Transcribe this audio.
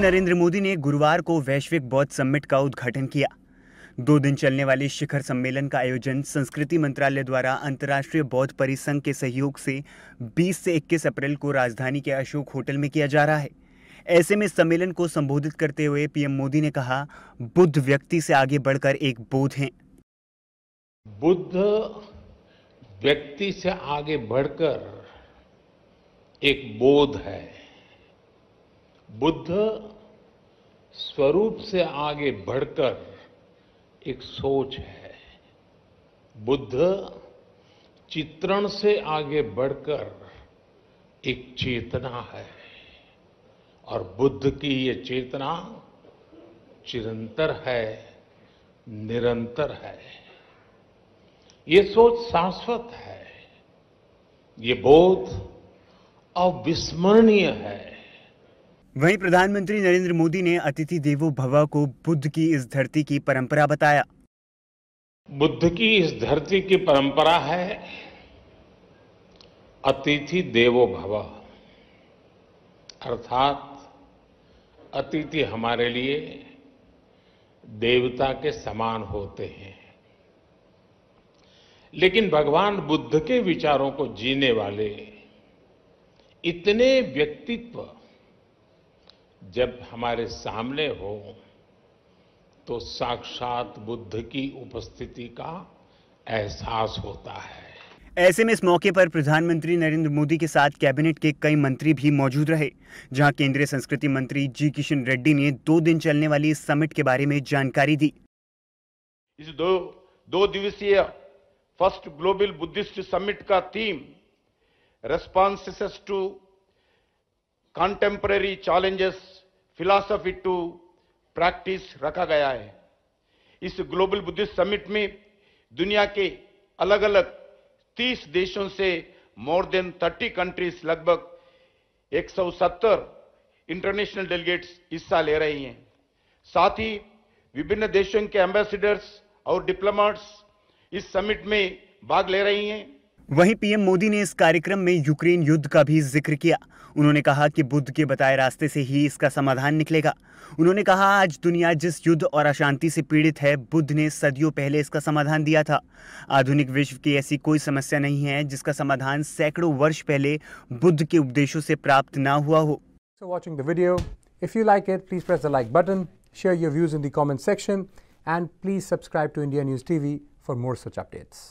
नरेंद्र मोदी ने गुरुवार को वैश्विक बौद्ध सम्मिट का उद्घाटन किया दो दिन चलने वाले शिखर सम्मेलन का आयोजन संस्कृति मंत्रालय द्वारा अंतर्राष्ट्रीय बौद्ध परिसंघ के सहयोग से 20 से 21 अप्रैल को राजधानी के अशोक होटल में किया जा रहा है ऐसे में सम्मेलन को संबोधित करते हुए पीएम मोदी ने कहा बुद्ध व्यक्ति से आगे बढ़कर एक बोध है बुद्ध व्यक्ति से आगे बढ़कर एक बोध है बुद्ध स्वरूप से आगे बढ़कर एक सोच है बुद्ध चित्रण से आगे बढ़कर एक चेतना है और बुद्ध की ये चेतना चिरंतर है निरंतर है ये सोच शाश्वत है ये बोध अविस्मरणीय है वहीं प्रधानमंत्री नरेंद्र मोदी ने अतिथि देवो भव को बुद्ध की इस धरती की परंपरा बताया बुद्ध की इस धरती की परंपरा है अतिथि देवो भव अर्थात अतिथि हमारे लिए देवता के समान होते हैं लेकिन भगवान बुद्ध के विचारों को जीने वाले इतने व्यक्तित्व जब हमारे सामने हो तो साक्षात बुद्ध की उपस्थिति का एहसास होता है ऐसे में इस मौके पर प्रधानमंत्री नरेंद्र मोदी के साथ कैबिनेट के कई मंत्री भी मौजूद रहे जहां केंद्रीय संस्कृति मंत्री जी किशन रेड्डी ने दो दिन चलने वाली इस समिट के बारे में जानकारी दी इस दो दो दिवसीय फर्स्ट ग्लोबल बुद्धिस्ट समिट का theme response to contemporary challenges philosophy to practice रखा गया है इस ग्लोबल बुद्धिस्ट समिट में दुनिया के अलग अलग 30 देशों से मोर देन 30 कंट्रीज लगभग 170 इंटरनेशनल डेलीगेट्स हिस्सा ले रही हैं साथ ही विभिन्न देशों के एम्बेसिडर्स और डिप्लोमेट्स इस समिट में भाग ले रही हैं वहीं पीएम मोदी ने इस कार्यक्रम में यूक्रेन युद्ध का भी जिक्र किया उन्होंने कहा कि बुद्ध के बताए रास्ते से ही इसका समाधान निकलेगा उन्होंने कहा आज दुनिया जिस युद्ध और अशांति से पीड़ित है बुद्ध ने सदियों पहले इसका समाधान दिया था आधुनिक विश्व की ऐसी कोई समस्या नहीं है जिसका समाधान सैकड़ों वर्ष पहले बुद्ध के उपदेशों से प्राप्त ना हुआ हो So watching the video, if